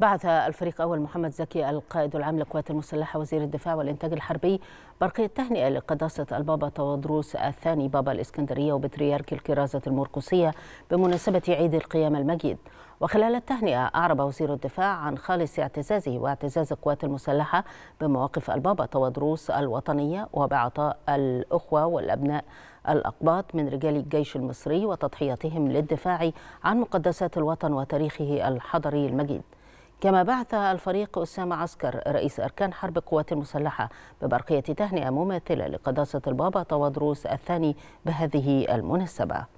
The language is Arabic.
بعث الفريق أول محمد زكي القائد العام للقوات المسلحة وزير الدفاع والإنتاج الحربي برقية تهنئة لقداسة البابا تواضروس الثاني بابا الإسكندرية وبتريارك الكرازة المرقسية بمناسبة عيد القيامة المجيد وخلال التهنئة أعرب وزير الدفاع عن خالص اعتزازه واعتزاز القوات المسلحة بمواقف البابا تواضروس الوطنية وبعطاء الأخوة والأبناء الأقباط من رجال الجيش المصري وتضحيتهم للدفاع عن مقدسات الوطن وتاريخه الحضري المجيد كما بعث الفريق أسامة عسكر رئيس أركان حرب القوات المسلحة ببرقية تهنئة مماثلة لقداسة البابا طوادروس الثاني بهذه المناسبة